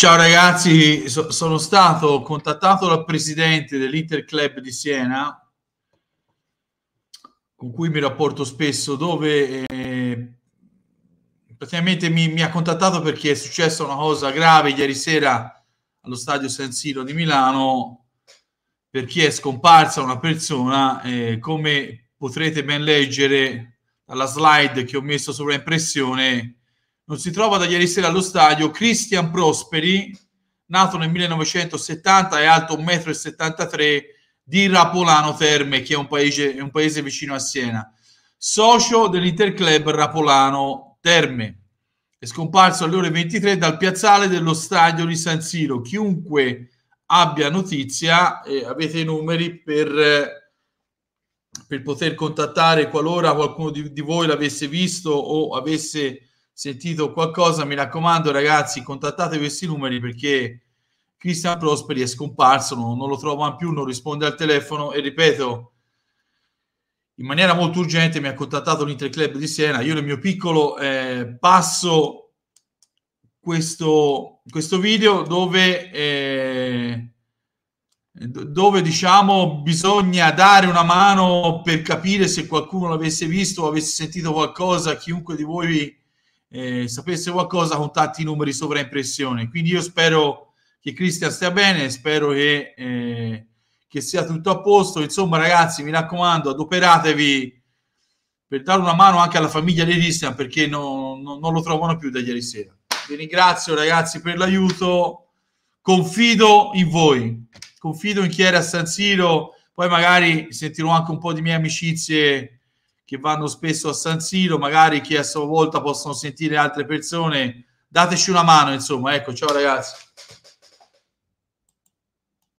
Ciao ragazzi, so, sono stato contattato dal presidente dell'Inter Club di Siena, con cui mi rapporto spesso, dove eh, praticamente mi, mi, ha contattato perché è successa una cosa grave ieri sera allo stadio San Siro di Milano, per chi è scomparsa una persona, eh, come potrete ben leggere dalla slide che ho messo sovraimpressione non si trova da ieri sera allo stadio Cristian Prosperi, nato nel 1970 e alto 1,73 m, di Rapolano Terme, che è un paese, è un paese vicino a Siena, socio dell'Interclub Rapolano Terme. È scomparso alle ore 23 dal piazzale dello stadio di San Siro. Chiunque abbia notizia, eh, avete i numeri per, per poter contattare qualora qualcuno di, di voi l'avesse visto o avesse sentito qualcosa, mi raccomando ragazzi, contattate questi numeri perché Cristian Prosperi è scomparso, non, non lo trovano più, non risponde al telefono e ripeto, in maniera molto urgente mi ha contattato l'Interclub di Siena, io nel mio piccolo eh, passo questo, questo, video dove, eh, dove diciamo bisogna dare una mano per capire se qualcuno l'avesse visto o avesse sentito qualcosa, chiunque di voi eh, sapesse qualcosa contatti i numeri sovraimpressione. Quindi io spero che Cristian stia bene, spero che, eh, che sia tutto a posto. Insomma ragazzi, mi raccomando, adoperatevi per dare una mano anche alla famiglia di Cristian perché no, no, non lo trovano più da ieri sera. Vi ringrazio ragazzi per l'aiuto, confido in voi, confido in chi era a San Siro, poi magari sentirò anche un po' di mie amicizie che vanno spesso a San Siro, magari che a sua volta possono sentire altre persone. Dateci una mano, insomma. Ecco, ciao ragazzi.